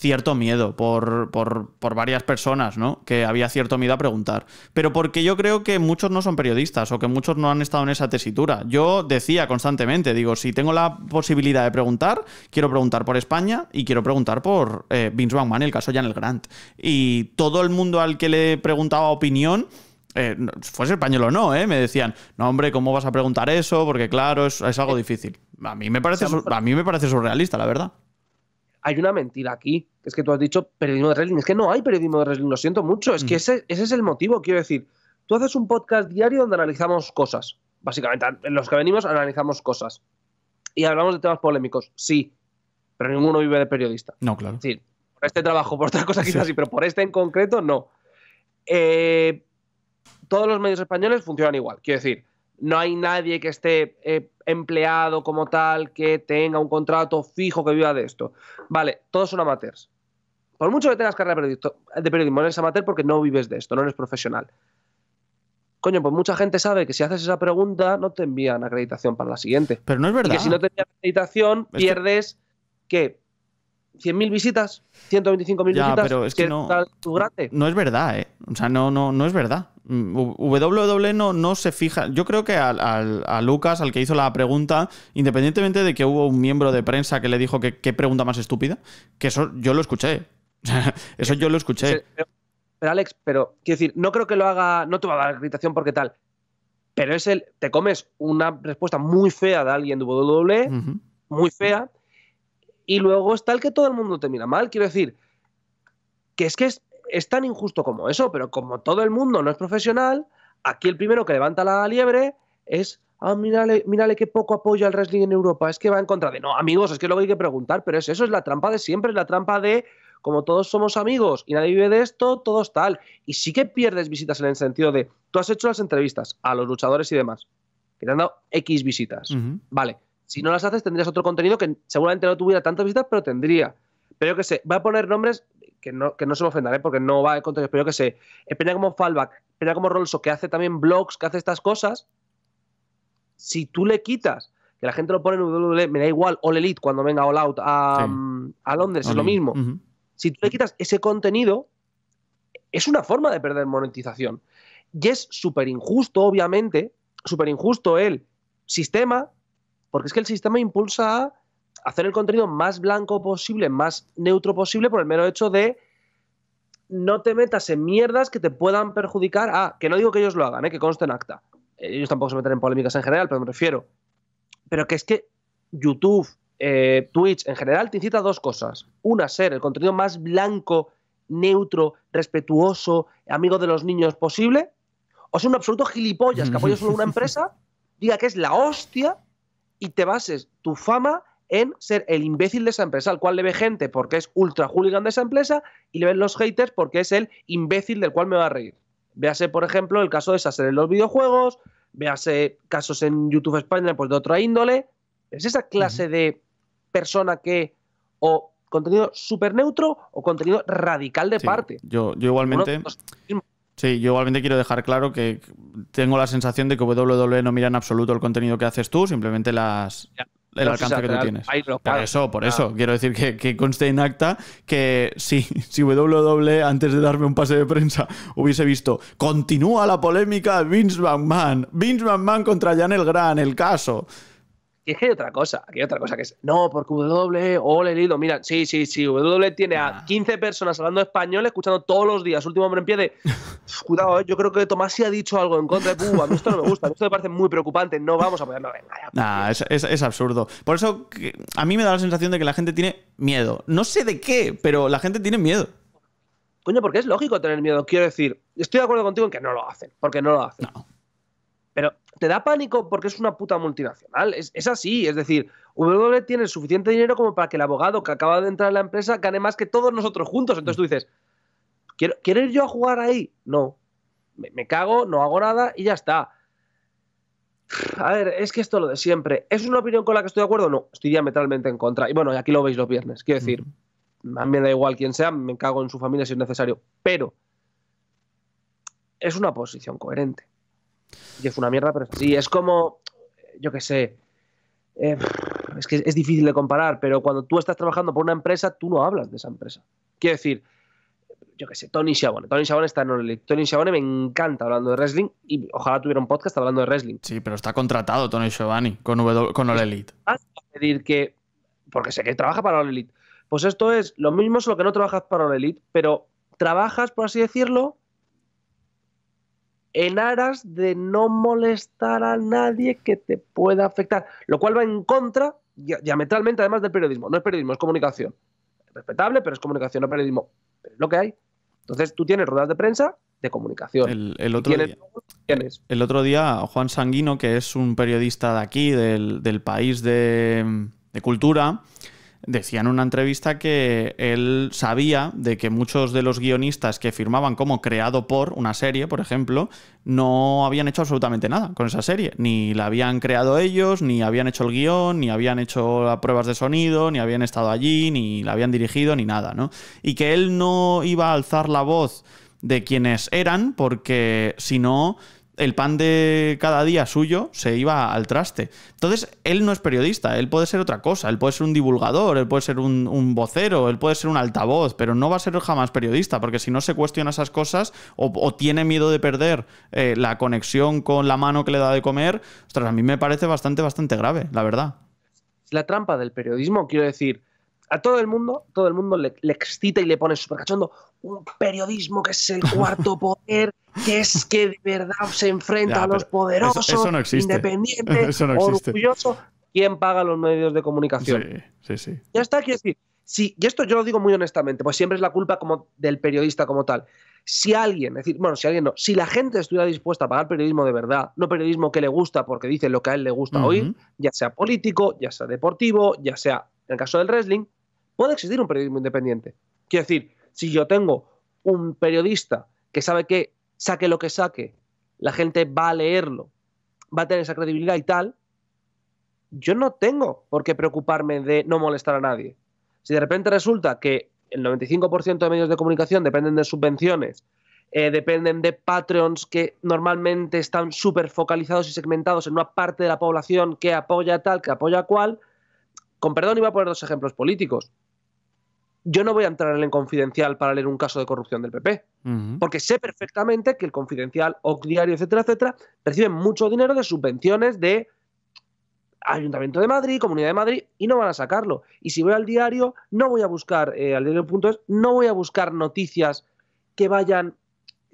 cierto miedo por, por, varias personas, ¿no? Que había cierto miedo a preguntar. Pero porque yo creo que muchos no son periodistas o que muchos no han estado en esa tesitura. Yo decía constantemente, digo, si tengo la posibilidad de preguntar, quiero preguntar por España y quiero preguntar por eh, Vince McMahon, el caso Janel Grant. Y todo el mundo al que le preguntaba opinión... Eh, fuese español o no, eh, me decían, no hombre, ¿cómo vas a preguntar eso? Porque claro, es, es algo eh, difícil. A mí, me parece, a mí me parece surrealista, la verdad hay una mentira aquí, es que tú has dicho periodismo de wrestling, es que no hay periodismo de wrestling, lo siento mucho, es que mm. ese, es el motivo, quiero decir, tú haces un podcast diario donde analizamos cosas, básicamente, en los que venimos analizamos cosas y hablamos de temas polémicos, sí, pero ninguno vive de periodista. No, claro. decir, por este trabajo, por otra cosa quizás sí, pero por este en concreto no. Eh, todos los medios españoles funcionan igual, quiero decir, no hay nadie que esté eh, empleado como tal, que tenga un contrato fijo que viva de esto. Vale, todos son amateurs. Por mucho que tengas carrera de periodismo, eres amateur porque no vives de esto, no eres profesional. Coño, pues mucha gente sabe que si haces esa pregunta no te envían acreditación para la siguiente. Pero no es verdad. que si no te envían acreditación, pierdes que 100.000 visitas, 125.000 visitas, pero es que no, tu no es verdad, ¿eh? O sea, no, no, no es verdad ww mm, e no, no se fija. Yo creo que a, Lucas, al que hizo la pregunta, independientemente de que hubo un miembro de prensa que le dijo que qué pregunta más estúpida, que eso yo lo escuché. eso yo lo escuché. Pero, Alex, pero quiero decir, no creo que lo haga, no te va a dar acreditación porque tal. Pero es el, te comes una respuesta muy fea de alguien de ww e, muy fea, y luego es tal que todo el mundo te mira mal. Quiero decir, que es que es es tan injusto como eso, pero como todo el mundo no es profesional, aquí el primero que levanta la liebre es ah, mírale, mírale qué poco apoyo al wrestling en Europa, es que va en contra de, no, amigos, es que que hay que preguntar, pero eso, es la trampa de siempre, es la trampa de, como todos somos amigos y nadie vive de esto, todos tal. Y sí que pierdes visitas en el sentido de, tú has hecho las entrevistas a los luchadores y demás, que te han dado X visitas, vale, si no las haces tendrías otro contenido que seguramente no tuviera tantas visitas, pero tendría. Pero yo que sé, voy a poner nombres, que no, que no se me ofendan, ¿eh? porque no va de contenido, pero yo que sé, Peña como Fallback, Peña como Rolso, que hace también blogs, que hace estas cosas, si tú le quitas, que la gente lo pone en WWE, me da igual, All Elite cuando venga All Out a, Londres, es lo mismo. Si tú le quitas ese contenido, es una forma de perder monetización. Y es súper injusto, obviamente, súper injusto el sistema, porque es que el sistema impulsa a hacer el contenido más blanco posible, más neutro posible, por el mero hecho de no te metas en mierdas que te puedan perjudicar. Ah, que no digo que ellos lo hagan, eh, que conste en acta. Ellos tampoco se meten en polémicas en general, pero me refiero. Pero que es que YouTube, eh, Twitch en general te incita a dos cosas. Una, ser el contenido más blanco, neutro, respetuoso, amigo de los niños posible. O ser un absoluto gilipollas que apoya solo una empresa, diga que es la hostia y te bases tu fama en ser el imbécil de esa empresa, al cual le ve gente porque es ultra hooligan de esa empresa y le ven los haters porque es el imbécil del cual me va a reír. Véase, por ejemplo, el caso de Sasser en los videojuegos, véase casos en YouTube España pues, de otra índole. Es esa clase de persona que o contenido súper neutro o contenido radical de parte. Yo, yo igualmente... Sí, yo igualmente quiero dejar claro que tengo la sensación de que W e no mira en absoluto el contenido que haces tú, simplemente las, el alcance que tú tienes. por eso, por ah. eso. Quiero decir que, conste en acta que si, si WWE, antes de darme un pase de prensa, hubiese visto continúa la polémica Vince McMahon, Vince McMahon contra Janel Gran, el caso hay otra cosa, aquí hay otra cosa que es, no, porque W, ole Lido, mira, sí, sí, sí, W tiene a 15 ah. personas hablando español, escuchando todos los días, último hombre en pie de, cuidado, eh, yo creo que Tomás sí ha dicho algo en contra de Cuba. a mí esto no me gusta, a mí esto me parece muy preocupante, no vamos a poder, no, venga, ya, nah, es, absurdo. Por eso a mí me da la sensación de que la gente tiene miedo, no sé de qué, pero la gente tiene miedo. Coño, porque es lógico tener miedo, quiero decir, estoy de acuerdo contigo en que no lo hacen, porque no lo hacen te da pánico porque es una puta multinacional. Es, así, es decir, W tiene suficiente dinero como para que el abogado que acaba de entrar en la empresa gane más que todos nosotros juntos. Entonces tú mm. dices, ¿quiero, ir yo a jugar ahí? No. Me, cago, no hago nada y ya está. A ver, es que esto lo de siempre. ¿Es una opinión con la que estoy de acuerdo? No, estoy diametralmente en contra. Y bueno, aquí lo veis los viernes. Quiero decir, a mí me da igual quién sea, me cago en su familia si es necesario. Pero es una posición coherente. Y es una mierda, pero sí, Es como, yo qué sé, eh, es que es difícil de comparar, pero cuando tú estás trabajando por una empresa, tú no hablas de esa empresa. Quiero decir, yo qué sé, Tony Schiavone. Tony Schiavone está en Elite Tony Schiavone me encanta hablando de wrestling y ojalá tuviera un podcast hablando de wrestling. Sí, pero está contratado Tony Schiavone con, con All Elite. que, porque sé que trabaja para All Elite. Pues esto es lo mismo, solo que no trabajas para All Elite, pero trabajas, por así decirlo, en aras de no molestar a nadie que te pueda afectar, lo cual va en contra diametralmente además del periodismo. No es periodismo, es comunicación. Respetable, pero es comunicación, no periodismo. Pero es lo que hay. Entonces tú tienes ruedas de prensa de comunicación. El, otro día, Juan Sanguino, que es un periodista de aquí, del, país de cultura, decía en una entrevista que él sabía de que muchos de los guionistas que firmaban como creado por una serie, por ejemplo, no habían hecho absolutamente nada con esa serie. Ni la habían creado ellos, ni habían hecho el guión, ni habían hecho pruebas de sonido, ni habían estado allí, ni la habían dirigido, ni nada, ¿no? Y que él no iba a alzar la voz de quienes eran, porque si no el pan de cada día suyo se iba al traste. Entonces, él no es periodista, él puede ser otra cosa, él puede ser un divulgador, él puede ser un, vocero, él puede ser un altavoz, pero no va a ser jamás periodista, porque si no se cuestiona esas cosas o, tiene miedo de perder eh, la conexión con la mano que le da de comer, ostras, a mí me parece bastante, bastante grave, la verdad. la trampa del periodismo, quiero decir, a todo el mundo, todo el mundo le, le excita y le pone súper cachondo un periodismo que es el cuarto poder, que es que de verdad se enfrenta a los poderosos, eso no independientes, ¿Quién paga los medios de comunicación? Sí, sí, Ya está, aquí decir, si, y esto yo lo digo muy honestamente, pues siempre es la culpa como del periodista como tal. Si alguien, es decir, bueno, si alguien no, si la gente estuviera dispuesta a pagar periodismo de verdad, no periodismo que le gusta porque dice lo que a él le gusta oír, ya sea político, ya sea deportivo, ya sea, en el caso del wrestling, puede existir un periodismo independiente. Quiero decir, si yo tengo un periodista que sabe que saque lo que saque, la gente va a leerlo, va a tener esa credibilidad y tal, yo no tengo por qué preocuparme de no molestar a nadie. Si de repente resulta que el 95% de medios de comunicación dependen de subvenciones, eh, dependen de Patreons que normalmente están súper focalizados y segmentados en una parte de la población que apoya tal, que apoya cual. Con perdón, iba a poner dos ejemplos políticos yo no voy a entrar en el confidencial para leer un caso de corrupción del PP, porque sé perfectamente que el confidencial o diario, etcétera, etcétera, reciben mucho dinero de subvenciones de Ayuntamiento de Madrid, Comunidad de Madrid, y no van a sacarlo. Y si voy al diario, no voy a buscar, eh, al es, no voy a buscar noticias que vayan,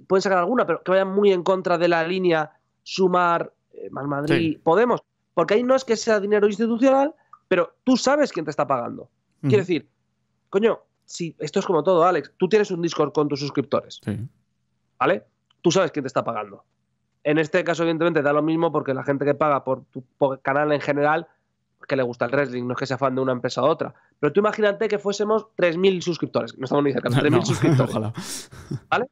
pueden sacar alguna, pero que vayan muy en contra de la línea sumar eh, Madrid, Podemos, porque ahí no es que sea dinero institucional, pero tú sabes quién te está pagando. Quiero decir, coño, si esto es como todo, Alex, tú tienes un Discord con tus suscriptores, ¿vale? Tú sabes quién te está pagando. En este caso, evidentemente, da lo mismo porque la gente que paga por tu canal en general, que le gusta el wrestling, no es que sea fan de una empresa a otra. Pero tú imagínate que fuésemos 3.000 suscriptores, no estamos ni cerca, 3.000 suscriptores. Ojalá. ¿Vale?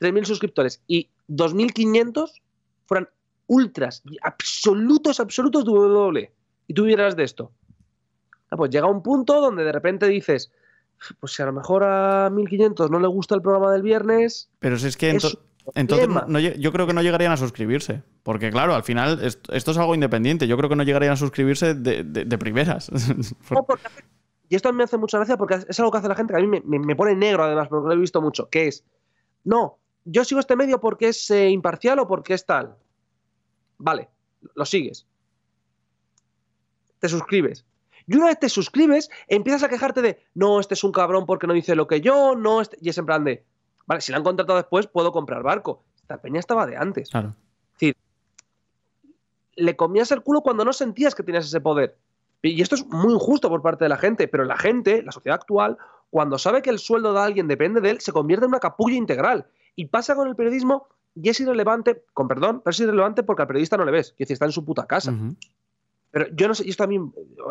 3.000 suscriptores y 2.500 fueran ultras, absolutos, absolutos de Y tú vieras de esto. Ah, pues llega un punto donde de repente dices, pues si a lo mejor a 1500 no le gusta el programa del viernes. Pero si es que entonces no, yo creo que no llegarían a suscribirse. Porque claro, al final esto, es algo independiente. Yo creo que no llegarían a suscribirse de, primeras. y esto me hace mucha gracia porque es algo que hace la gente que a mí me, pone negro además, porque lo he visto mucho, que es, no, yo sigo este medio porque es eh, imparcial o porque es tal. Vale, lo sigues. Te suscribes. Y una vez te suscribes, empiezas a quejarte de, no, este es un cabrón porque no dice lo que yo, no, este-". y es en plan de, vale, si la han contratado después, puedo comprar barco. Esta peña estaba de antes. Claro. Es le comías el culo cuando no sentías que tenías ese poder. Y esto es muy injusto por parte de la gente, pero la gente, la sociedad actual, cuando sabe que el sueldo de alguien depende de él, se convierte en una capulla integral. Y pasa con el periodismo y es irrelevante, con perdón, pero es irrelevante porque al periodista no le ves, que está en su puta casa. Pero yo no sé, y esto a mí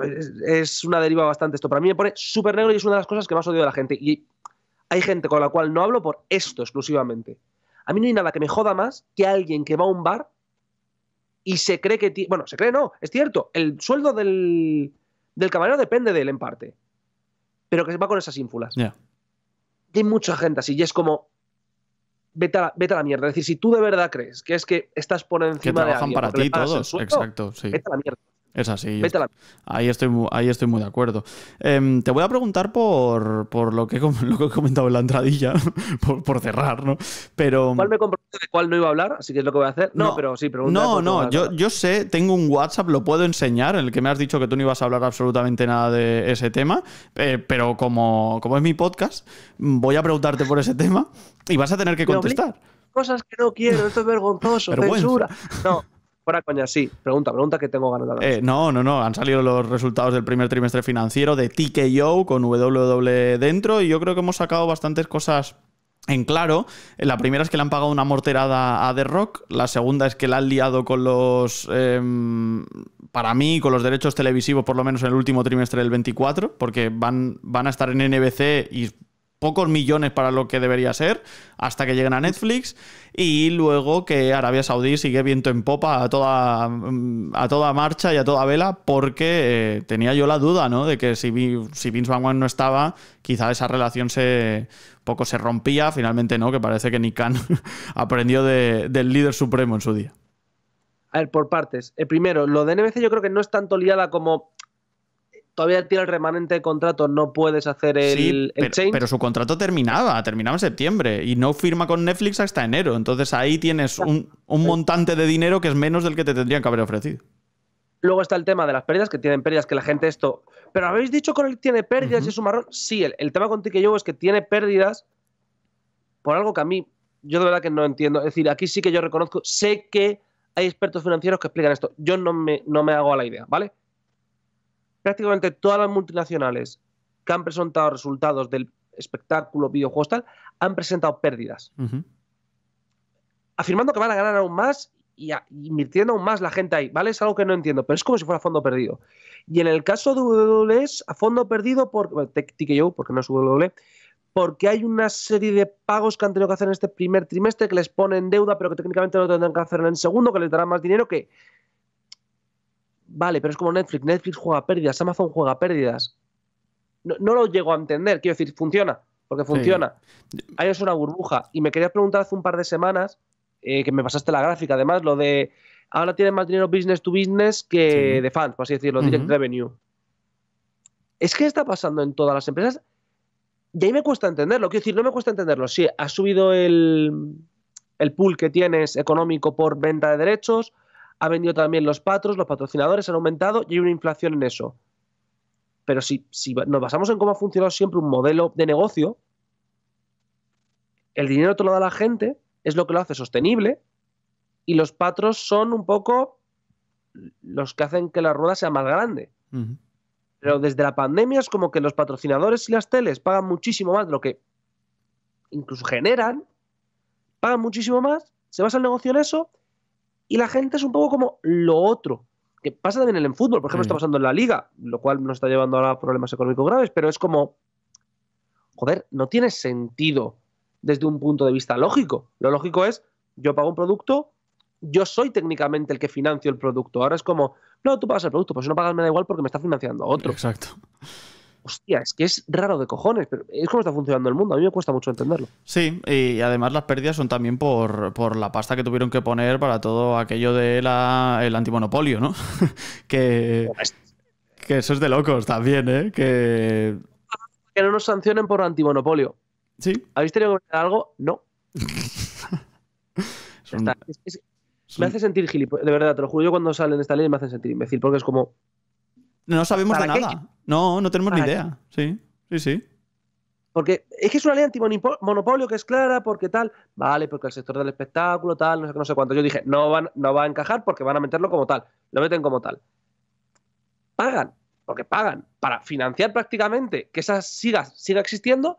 eh, es, una deriva bastante esto. Para mí me pone súper negro y es una de las cosas que más odio de la gente. Y hay gente con la cual no hablo por esto exclusivamente. A mí no hay nada que me joda más que alguien que va a un bar y se cree que. Bueno, se cree, no, es cierto. El sueldo del, del depende de él en parte. Pero que va con esas ínfulas. Ya. Y hay mucha gente así y es como. Vete a, la, mierda. Es decir, si tú de verdad crees que es que estás por encima que trabajan de para ti todos, exacto, sí. Vete a la mierda. Es así. ahí, estoy, ahí estoy muy de acuerdo. Em, te voy a preguntar por, por lo, que, lo he comentado en la entradilla, por, por, cerrar, ¿no? Pero... Em, ¿Cuál me comprometo de cuál no iba a hablar? Así que es lo que voy a hacer. No, pero sí, No, no, yo, sé, tengo un WhatsApp, lo puedo enseñar, en el que me has dicho que tú no ibas a hablar absolutamente nada de ese tema, eh, pero como, como es mi podcast, voy a preguntarte por ese tema y vas a tener que contestar. Cosas que no quiero, esto es vergonzoso, censura. No, Fuera coña, sí. Pregunta, pregunta que tengo ganas eh, no, no, no. Han salido los resultados del primer trimestre financiero de TKO con WW dentro y yo creo que hemos sacado bastantes cosas en claro, eh, la primera es que le han pagado una morterada a The Rock, la segunda es que la han liado con los, em, para mí, con los derechos televisivos, por lo menos en el último trimestre del 24, porque van, van a estar en NBC y pocos millones para lo que debería ser, hasta que lleguen a Netflix, y luego que Arabia Saudí sigue viento en popa a toda, mm, a toda marcha y a toda vela, porque eh, tenía yo la duda, ¿no? De que si, si Vince McMahon no estaba, quizá esa relación se poco se rompía, finalmente no, que parece que Nikan aprendió del líder supremo en su día. A ver, por partes. Eh, primero, lo de NBC yo creo que no es tanto liada como todavía tiene el remanente de contrato, no puedes hacer el, pero, su contrato terminaba, terminaba en septiembre y no firma con Netflix hasta enero. Entonces ahí tienes un, montante de dinero que es menos del que te tendrían que haber ofrecido. Luego está el tema de las pérdidas, que tienen pérdidas, que la gente esto. Pero habéis dicho que tiene pérdidas y es un marrón. Sí, el, tema con que yo es que tiene pérdidas por algo que a mí, yo de verdad que no entiendo. Es decir, aquí sí que yo reconozco, sé que hay expertos financieros que explican esto. Yo no me, no me hago a la idea, ¿vale? prácticamente todas las multinacionales que han presentado resultados del espectáculo, videojuegos, tal, han presentado pérdidas. Afirmando que van a ganar aún más y invirtiendo aún más la gente ahí, ¿vale? Es algo que no entiendo, pero es como si fuera a fondo perdido. Y en el caso de WWE es a fondo perdido por porque no es e, porque hay una serie de pagos que han tenido que hacer en este primer trimestre que les ponen deuda, pero que técnicamente no tendrán que hacer en el segundo, que les dará más dinero, que Vale, pero es como Netflix. Netflix juega pérdidas, Amazon juega pérdidas. No, lo llego a entender. Quiero decir, funciona, porque funciona. Ahí es una burbuja. Y me querías preguntar hace un par de semanas, eh, que me pasaste la gráfica, además, lo de ahora tienen más dinero business to business que de fans, por así decirlo, direct revenue. Es que está pasando en todas las empresas. Y ahí me cuesta entenderlo. Quiero decir, no me cuesta entenderlo. Sí, ha subido el, el pool que tienes económico por venta de derechos, ha vendido también los patros, los patrocinadores han aumentado y hay una inflación en eso. Pero si, nos basamos en cómo ha funcionado siempre un modelo de negocio, el dinero te lo da la gente, es lo que lo hace sostenible, y los patros son un poco los que hacen que la rueda sea más grande. Pero desde la pandemia es como que los patrocinadores y las teles pagan muchísimo más de lo que incluso generan, pagan muchísimo más, se basa el negocio en eso, y la gente es un poco como lo otro. Que pasa también en el fútbol, por ejemplo, está mm. pasando en la liga, lo cual nos está llevando ahora a problemas económicos graves, pero es como, joder, no tiene sentido desde un punto de vista lógico. Lo lógico es, yo pago un producto, yo soy técnicamente el que financio el producto. Ahora es como, no, tú pagas el producto, pues si no pagas me da igual porque me está financiando otro. Exacto hostia, es que es raro de cojones, pero es como está funcionando el mundo, a mí me cuesta mucho entenderlo. Sí, y además las pérdidas son también por, la pasta que tuvieron que poner para todo aquello del antimonopolio, ¿no? que, que eso es de locos también, ¿eh? Que... no nos sancionen por antimonopolio. Sí. ¿Habéis tenido que ver algo? No. me hace sentir gilipollas, de verdad, te lo juro, yo cuando salen esta ley me hace sentir imbécil, porque es como, no sabemos de nada. No, no tenemos ni idea. Sí, sí, sí. Porque es que es una ley antimonopolio que es clara, porque tal, vale, porque el sector del espectáculo, tal, no sé, cuánto. Yo dije, no, van, no va a encajar porque van a meterlo como tal. Lo meten como tal. Pagan, porque pagan, para financiar prácticamente que esa siga, siga existiendo.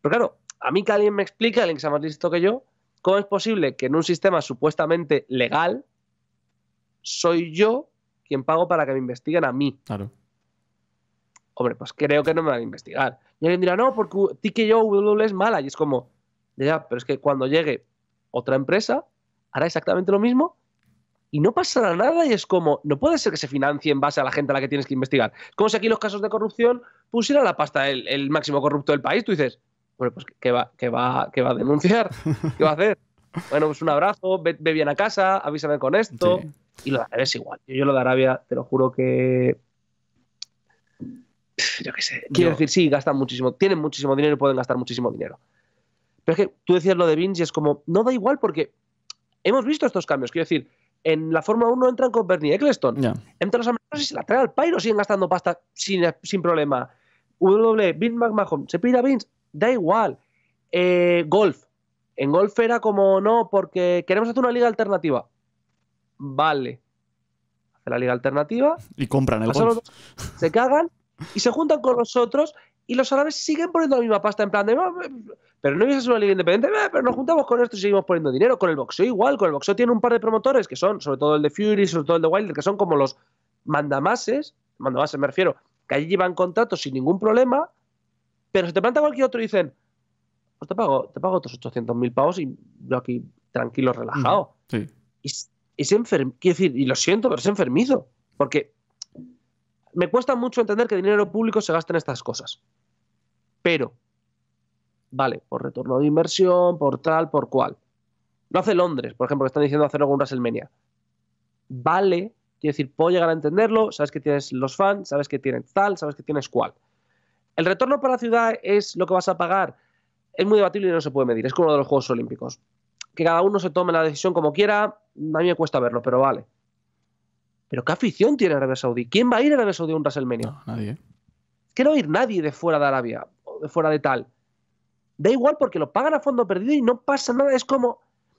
Pero claro, a mí que alguien me explique, alguien que sea más listo que yo, cómo es posible que en un sistema supuestamente legal, soy yo ¿quién pago para que me investiguen a mí. Claro. Hombre, pues creo que no me van a investigar. Y alguien dirá, no, porque TKO e es mala. Y es como, ya, pero es que cuando llegue otra empresa, hará exactamente lo mismo y no pasará nada y es como, no puede ser que se financie en base a la gente a la que tienes que investigar. Como si aquí los casos de corrupción pusiera la pasta el, máximo corrupto del país, tú dices, bueno, pues ¿qué va, va, va a denunciar? ¿Qué va a hacer? Bueno, pues un abrazo, ve, bien a casa, avísame con esto. Y lo de Arabia es igual. Yo, yo lo de Arabia, te lo juro que. Yo qué sé. Quiero decir, sí, gastan muchísimo. Tienen muchísimo dinero y pueden gastar muchísimo dinero. Pero es que tú decías lo de y es como, no da igual porque hemos visto estos cambios. Quiero decir, en la Fórmula 1 entran con Bernie Eccleston. Entran los americanos y se la traen al pairo, siguen gastando pasta sin, problema. W, Vince McMahon, se pide a Vince, da igual. Eh, golf. En golf era como, no, porque queremos hacer una liga alternativa vale. Hace la liga alternativa. Y compran el boxeo. se cagan y se juntan con nosotros y los árabes siguen poniendo la misma pasta en plan de... Pero no es una liga independiente, eh, pero nos juntamos con esto y seguimos poniendo dinero. Con el boxeo igual, con el boxeo tiene un par de promotores que son, sobre todo el de Fury, sobre todo el de Wilder, que son como los mandamases, mandamases me refiero, que allí llevan contratos sin ningún problema, pero se te planta cualquier otro y dicen, pues te pago, te pago otros 800.000 pavos y yo aquí tranquilo, relajado. Mm, sí decir, y lo siento, pero es enfermizo, porque me cuesta mucho entender que dinero público se gaste en estas cosas. Pero, vale, por retorno de inversión, por tal, por cual. Lo hace Londres, por ejemplo, que están diciendo hacer algún WrestleMania. Vale, quiero decir, puedo llegar a entenderlo, sabes que tienes los fans, sabes que tienes tal, sabes que tienes cual. El retorno para la ciudad es lo que vas a pagar. Es muy debatible y no se puede medir. Es como lo de los Juegos Olímpicos. Que cada uno se tome la decisión como quiera, a mí me cuesta verlo, pero vale. Pero ¿qué afición tiene Arabia Saudí? ¿Quién va a ir a Arabia Saudí a un WrestleMania? No, nadie. ¿eh? Es que no va a ir nadie de fuera de Arabia, o de fuera de tal. Da igual porque lo pagan a fondo perdido y no pasa nada. Es como,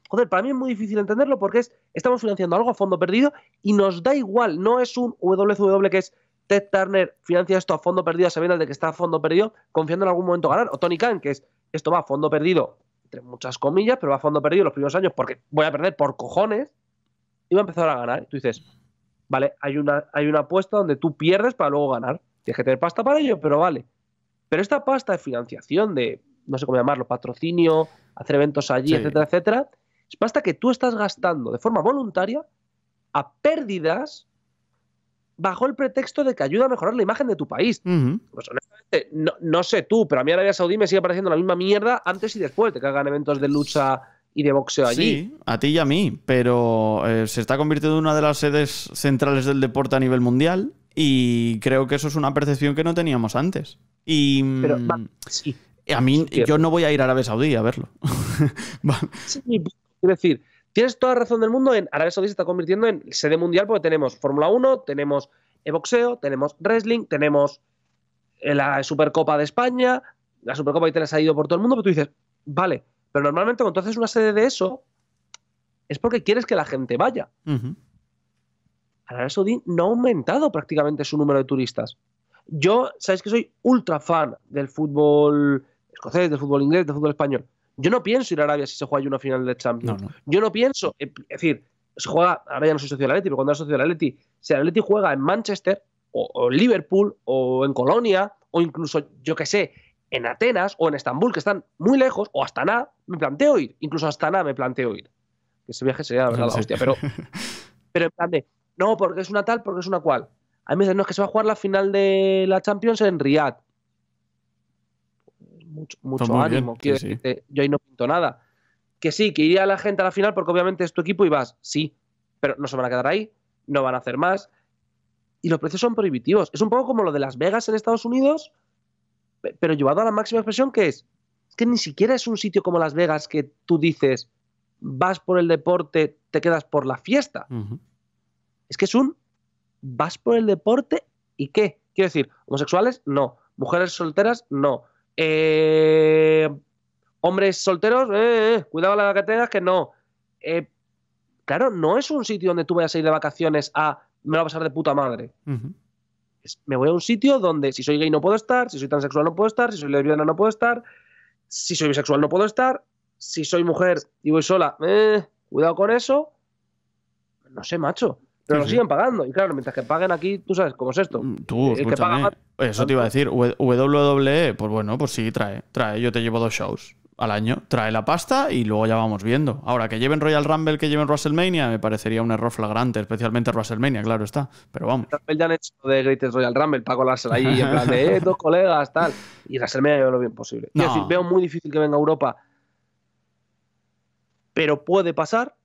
joder, para mí es muy difícil entenderlo porque es, estamos financiando algo a fondo perdido y nos da igual. No es un WCW que es Ted Turner financia esto a fondo perdido sabiendo de que está a fondo perdido, confiando en algún momento ganar. O Tony Khan, que es esto va a fondo perdido, entre muchas comillas, pero va a fondo perdido los primeros años porque voy a perder por cojones y va a empezar a ganar. Y tú dices, vale, hay una, hay apuesta donde tú pierdes para luego ganar. Tienes que tener pasta para ello, pero vale. Pero esta pasta de financiación, de no sé cómo llamarlo, patrocinio, hacer eventos allí, etcétera, etcétera, es pasta que tú estás gastando de forma voluntaria a pérdidas bajo el pretexto de que ayuda a mejorar la imagen de tu país. Pues honestamente, no, sé tú, pero a mí Arabia Saudí me sigue pareciendo la misma mierda antes y después de que hagan eventos de lucha y de boxeo allí. Sí, a ti y a mí, pero eh, se está convirtiendo en una de las sedes centrales del deporte a nivel mundial y creo que eso es una percepción que no teníamos antes. Y pero, mm, sí, a mí yo no voy a ir a Arabia Saudí a verlo. Sí, quiero decir, Tienes toda la razón del mundo en Arabia Saudí se está convirtiendo en sede mundial porque tenemos Fórmula 1, tenemos boxeo, tenemos wrestling, tenemos eh, la Supercopa de España, la Supercopa Italia se ha ido por todo el mundo, pero tú dices, vale, pero normalmente cuando haces una sede de eso, es porque quieres que la gente vaya. Arabia Saudí no ha aumentado prácticamente su número de turistas. Yo, sabéis que soy ultra fan del fútbol escocés, del fútbol inglés, del fútbol español. Yo no pienso ir a Arabia si se juega una final de Champions. Yo no pienso, eh, es decir, se juega, ahora ya no soy socio la Atleti, pero cuando era socio la Atleti, si el Atleti juega en Manchester o, en Liverpool o en Colonia o incluso, yo que sé, en Atenas o en Estambul, que están muy lejos, o hasta nada, me planteo ir. Incluso hasta nada me planteo ir. Que ese viaje sería la verdad la hostia, pero, pero en plan de, no, porque es una tal, porque es una cual. A mí me dicen, no, es que se va a jugar la final de la Champions en Riyadh mucho, ánimo. quiero yo ahí no pinto nada. Que sí, que iría la gente a la final porque obviamente es tu equipo y vas, sí, pero no se van a quedar ahí, no van a hacer más. Y los precios son prohibitivos. Es un poco como lo de Las Vegas en Estados Unidos, pero llevado a la máxima expresión que es que ni siquiera es un sitio como Las Vegas que tú dices, vas por el deporte, te quedas por la fiesta. Es que es un, vas por el deporte y qué. Quiero decir, homosexuales, no. Mujeres solteras, no. Eh, hombres solteros, eh, eh, cuidado las vacaciones que no. Eh, claro, no es un sitio donde tú vayas a ir de vacaciones a me lo va a pasar de puta madre. me voy a un sitio donde si soy gay no puedo estar, si soy transexual no puedo estar, si soy lesbiana no puedo estar, si soy bisexual no puedo estar, si soy mujer y voy sola, cuidado con eso. No sé, macho. Pero lo siguen pagando. Y claro, mientras que paguen aquí, tú sabes cómo es esto. Mm, tú, eh, el que Eso te iba a decir. WWE, pues bueno, pues sí, trae. Trae. Yo te llevo dos shows al año. Trae la pasta y luego ya vamos viendo. Ahora, que lleven Royal Rumble, que lleven WrestleMania, me parecería un error flagrante, especialmente WrestleMania, claro está. Pero vamos. ya han hecho de Greatest Royal Rumble para colársela ahí en plan de eh, dos colegas, tal. Y WrestleMania lo bien posible Es decir, veo muy difícil que venga a Europa. Pero puede pasar,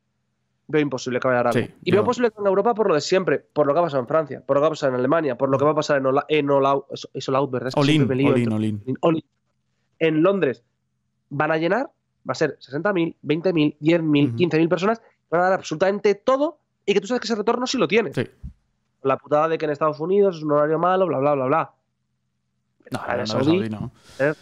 veo imposible que vaya a sí, y veo imposible que en Europa por lo de siempre, por lo que ha pasado en Francia, por lo que ha pasado en Alemania, por lo que va a pasar en, en ¿verdad? Es Olin, En Londres van a llenar, va a ser 60.000, 20.000, 10.000, 15.000 personas, van a dar absolutamente todo y que tú sabes que ese retorno sí lo tienes. Sí. La putada de que en Estados Unidos es un horario malo, bla, bla, bla, bla. No, no no, no.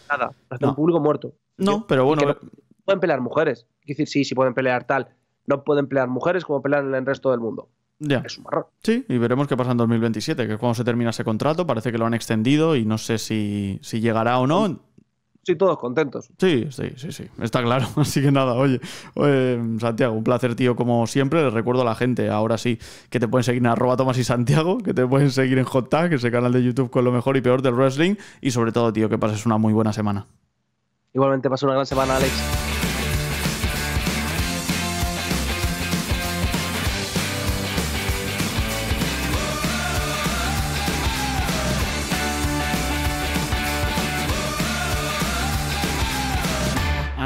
Nada, un público muerto. No, pero bueno. pueden pelear mujeres. sí, sí pueden pelear tal, no pueden pelear mujeres como pelean en el resto del mundo. Es un error Sí, y veremos qué pasa en 2027, que es cuando se termina ese contrato, parece que lo han extendido y no sé si, llegará o no. Sí, todos contentos. Sí, sí, sí, sí, está claro. Así que nada, oye, Santiago, un placer, tío, como siempre. Les recuerdo a la gente, ahora sí, que te pueden seguir en arroba Tomás y Santiago, que te pueden seguir en Hot Tag, ese canal de YouTube con lo mejor y peor del wrestling. Y sobre todo, tío, que pases una muy buena semana. Igualmente, pasa una gran semana, Alex.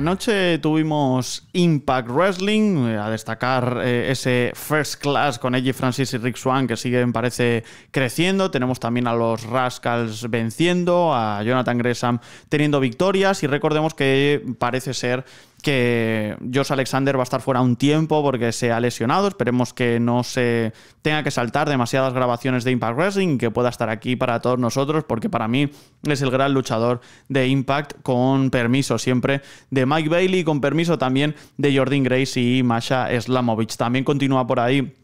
Anoche tuvimos Impact Wrestling, eh, a destacar eh, ese First Class con Eddie Francis y Rick Swan que siguen, parece, creciendo. Tenemos también a los Rascals venciendo, a Jonathan Gresham teniendo victorias y recordemos que parece ser que Josh Alexander va a estar fuera un tiempo porque se ha lesionado. Esperemos que no se tenga que saltar demasiadas grabaciones de Impact Wrestling que pueda estar aquí para todos nosotros, porque para mí es el gran luchador de Impact, con permiso siempre de Mike Bailey, con permiso también de Jordan Grace y Masha Slamovich. También continúa por ahí.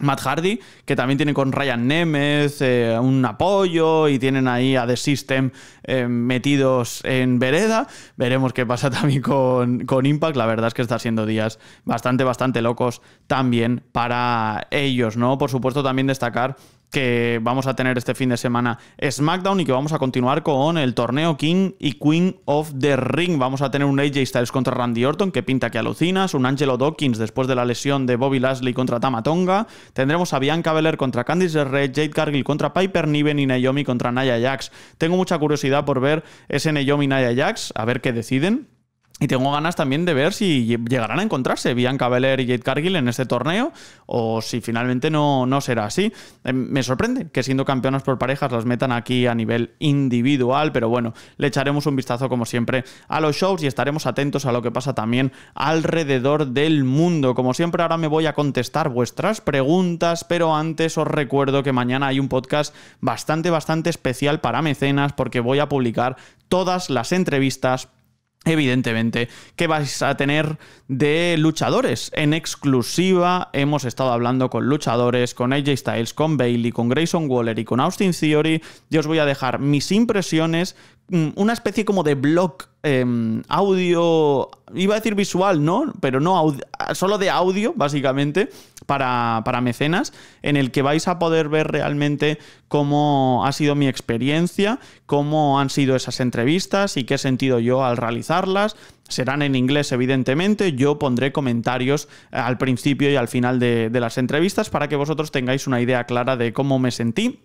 Matt Hardy, que también tiene con Ryan Nemeth eh, un apoyo y tienen ahí a The System eh, metidos en vereda. Veremos qué pasa también con, Impact. La verdad es que está siendo días bastante, bastante locos también para ellos, ¿no? Por supuesto, también destacar que vamos a tener este fin de semana SmackDown y que vamos a continuar con el torneo King y Queen of the Ring. Vamos a tener un AJ Styles contra Randy Orton que pinta que alucinas, un Angelo Dawkins después de la lesión de Bobby Lashley contra Tonga, tendremos a Bianca Belair contra Candice Red, Jade Cargill contra Piper Niven y Naomi contra Naya Jax. Tengo mucha curiosidad por ver ese Naomi Naya Jax, a ver qué deciden, y tengo ganas también de ver si llegarán a encontrarse Bianca Belair y Jade Cargill en este torneo o si finalmente no, no será así. Eh, me sorprende que siendo campeonas por parejas las metan aquí a nivel individual, pero bueno, le echaremos un vistazo como siempre a los shows y estaremos atentos a lo que pasa también alrededor del mundo. Como siempre ahora me voy a contestar vuestras preguntas, pero antes os recuerdo que mañana hay un podcast bastante, bastante especial para mecenas porque voy a publicar todas las entrevistas evidentemente, que vais a tener de luchadores. En exclusiva hemos estado hablando con luchadores, con AJ Styles, con Bailey, con Grayson Waller y con Austin Theory. Yo os voy a dejar mis impresiones, mm, una especie como de blog em, audio, iba a decir visual, ¿no? Pero no, solo de audio, básicamente para, para, mecenas, en el que vais a poder ver realmente cómo ha sido mi experiencia, cómo han sido esas entrevistas y qué he sentido yo al realizarlas. Serán en inglés, evidentemente. Yo pondré comentarios eh, al principio y al final de las entrevistas para que vosotros tengáis una idea clara de cómo me sentí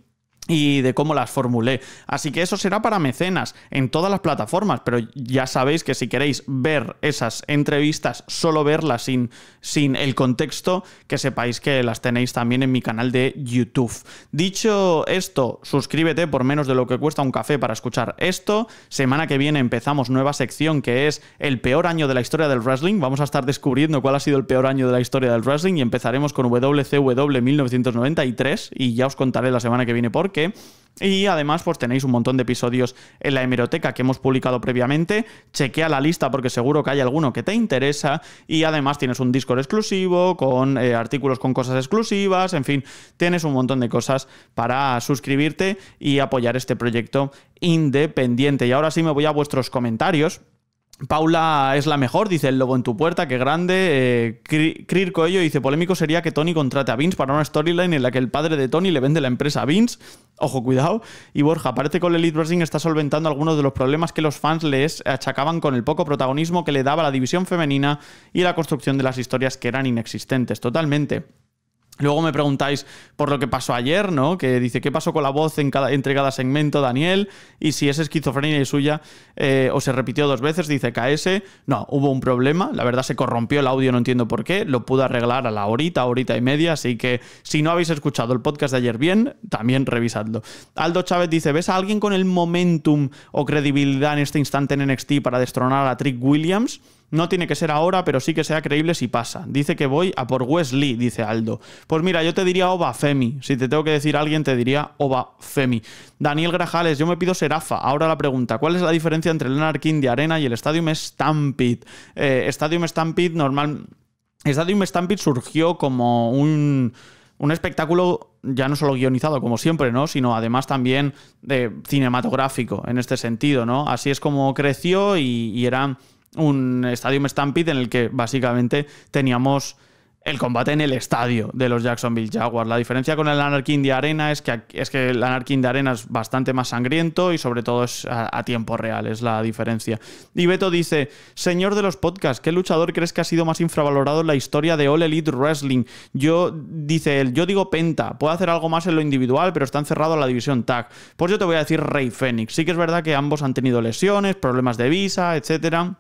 y de cómo las formulé. Así que eso será para mecenas en todas las plataformas, pero ya sabéis que si queréis ver esas entrevistas, solo verlas sin, sin el contexto, que sepáis que las tenéis también en mi canal de YouTube. Dicho esto, suscríbete por menos de lo que cuesta un café para escuchar esto. Semana que viene empezamos nueva sección que es el peor año de la historia del wrestling. Vamos a estar descubriendo cuál ha sido el peor año de la historia del wrestling y empezaremos con WCW 1993 y ya os contaré la semana que viene por qué y además, pues tenéis un montón de episodios en la hemeroteca que hemos publicado previamente. Chequea la lista porque seguro que hay alguno que te interesa. Y además tienes un Discord exclusivo, con eh, artículos con cosas exclusivas, en fin, tienes un montón de cosas para suscribirte y apoyar este proyecto independiente. Y ahora sí me voy a vuestros comentarios Paula es la mejor, dice el lobo en tu puerta, qué grande. Eh, dice, polémico sería que Tony contrate a Vince para una storyline en la que el padre de Tony le vende la empresa a Vince. Ojo, cuidado. Y Borja, parece que el Elite Wrestling está solventando algunos de los problemas que los fans les achacaban con el poco protagonismo que le daba la división femenina y la construcción de las historias que eran inexistentes. Totalmente. Luego me preguntáis por lo que pasó ayer, ¿no? Que dice, ¿qué pasó con la voz en cada, entre cada segmento, Daniel? Y si es esquizofrenia y suya, eh, o se repitió dos veces, dice KS. No, hubo un problema, la verdad se corrompió el audio, no entiendo por qué. Lo pude arreglar a la horita, horita y media, así que si no habéis escuchado el podcast de ayer bien, también revisadlo. Aldo Chávez dice, ¿ves a alguien con el momentum o credibilidad en este instante en NXT para destronar a Trick Williams? No tiene que ser ahora, pero sí que sea creíble si pasa. Dice que voy a por Wesley, dice Aldo. Pues mira, yo te diría Oba Femi. Si te tengo que decir alguien, te diría Oba Femi. Daniel Grajales, yo me pido Serafa. Ahora la pregunta, ¿cuál es la diferencia entre el Anarquín de Arena y el Stadium Stampede? Eh, Stadium Stampede normal... Stadium Stampede surgió como un un espectáculo ya no solo guionizado como siempre, ¿no? Sino además también de cinematográfico en este sentido, ¿no? Así es como creció y, y era un Stadium Stampede en el que básicamente teníamos el combate en el estadio de los Jacksonville Jaguars. La diferencia con el Anarchy de Arena es que, es que el Anarchy de Arena es bastante más sangriento y sobre todo es a, tiempo real, es la diferencia. Y Beto dice, señor de los podcasts, ¿qué luchador crees que ha sido más infravalorado en la historia de All Elite Wrestling? Yo, dice él, yo digo Penta, puede hacer algo más en lo individual, pero está encerrado a la división tag. Pues yo te voy a decir Rey Fénix. Sí que es verdad que ambos han tenido lesiones, problemas de visa, etcétera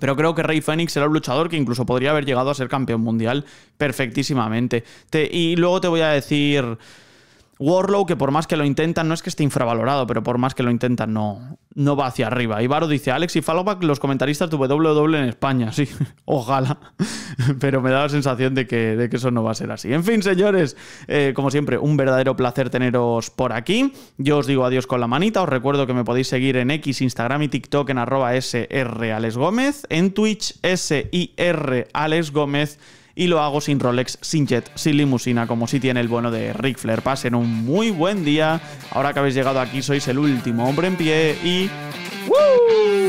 pero creo que Rey Fénix era un luchador que incluso podría haber llegado a ser campeón mundial perfectísimamente. y luego te voy a decir Warlow, que por más que lo intentan, no es que esté infravalorado, pero por más que lo intentan, no, no va hacia arriba. Ibaro dice, Alex y Fallback, los comentaristas doble doble en España. Sí, ojalá. pero me da la sensación de que, de que, eso no va a ser así. En fin, señores, eh, como siempre, un verdadero placer teneros por aquí. Yo os digo adiós con la manita. Os recuerdo que me podéis seguir en X, Instagram y TikTok en arroba SR Gómez, en Twitch SIR Alex Gómez y lo hago sin Rolex, sin jet, sin limusina, como si tiene el bono de Ric Flair. Pasen un muy buen día. Ahora que habéis llegado aquí, sois el último hombre en pie y. ¡Woo!